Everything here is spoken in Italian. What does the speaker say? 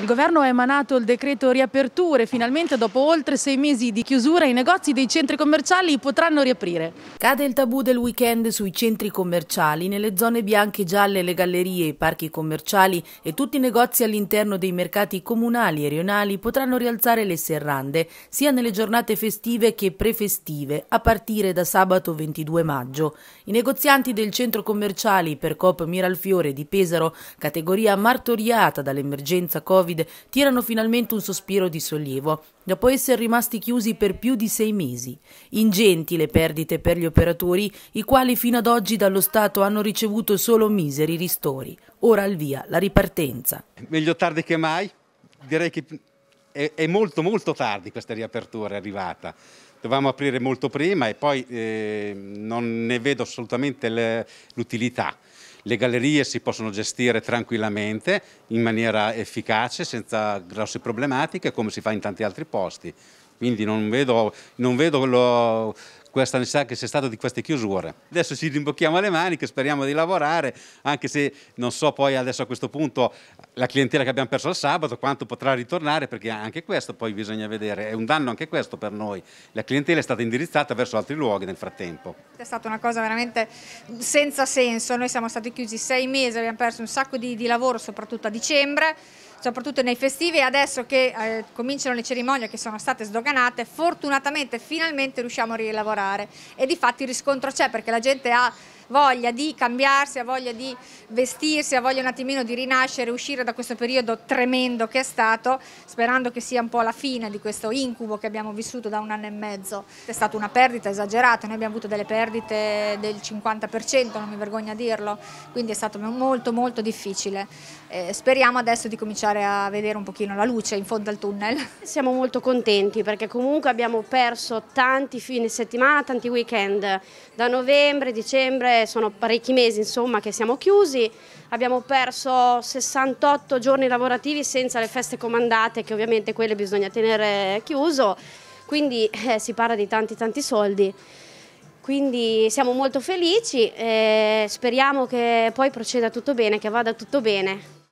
Il governo ha emanato il decreto riaperture, finalmente dopo oltre sei mesi di chiusura i negozi dei centri commerciali potranno riaprire. Cade il tabù del weekend sui centri commerciali, nelle zone bianche e gialle le gallerie, i parchi commerciali e tutti i negozi all'interno dei mercati comunali e rionali potranno rialzare le serrande, sia nelle giornate festive che prefestive, a partire da sabato 22 maggio. I negozianti del centro commerciale per Cop Miralfiore di Pesaro, categoria martoriata dall'emergenza Covid, Covid tirano finalmente un sospiro di sollievo, dopo essere rimasti chiusi per più di sei mesi. Ingenti le perdite per gli operatori, i quali fino ad oggi dallo Stato hanno ricevuto solo miseri ristori. Ora al via la ripartenza. Meglio tardi che mai, direi che è, molto molto tardi questa riapertura è arrivata. Dovevamo aprire molto prima e poi eh, non ne vedo assolutamente l'utilità le gallerie si possono gestire tranquillamente, in maniera efficace, senza grosse problematiche, come si fa in tanti altri posti. Quindi non vedo, non vedo lo, questa necessità che c'è stata di queste chiusure. Adesso ci rimbocchiamo le maniche, speriamo di lavorare, anche se non so poi adesso a questo punto la clientela che abbiamo perso il sabato quanto potrà ritornare, perché anche questo poi bisogna vedere, è un danno anche questo per noi. La clientela è stata indirizzata verso altri luoghi nel frattempo. È stata una cosa veramente senza senso, noi siamo stati chiusi sei mesi, abbiamo perso un sacco di, di lavoro, soprattutto a dicembre soprattutto nei festivi e adesso che eh, cominciano le cerimonie che sono state sdoganate, fortunatamente finalmente riusciamo a rilavorare e di fatti il riscontro c'è perché la gente ha voglia di cambiarsi, ha voglia di vestirsi, ha voglia un attimino di rinascere, uscire da questo periodo tremendo che è stato, sperando che sia un po' la fine di questo incubo che abbiamo vissuto da un anno e mezzo. È stata una perdita esagerata, noi abbiamo avuto delle perdite del 50%, non mi vergogno a dirlo, quindi è stato molto molto difficile. Eh, speriamo adesso di cominciare a vedere un pochino la luce in fondo al tunnel. Siamo molto contenti perché comunque abbiamo perso tanti fine settimana, tanti weekend, da novembre, dicembre, sono parecchi mesi insomma, che siamo chiusi, abbiamo perso 68 giorni lavorativi senza le feste comandate che ovviamente quelle bisogna tenere chiuso, quindi eh, si parla di tanti tanti soldi. Quindi siamo molto felici e speriamo che poi proceda tutto bene, che vada tutto bene.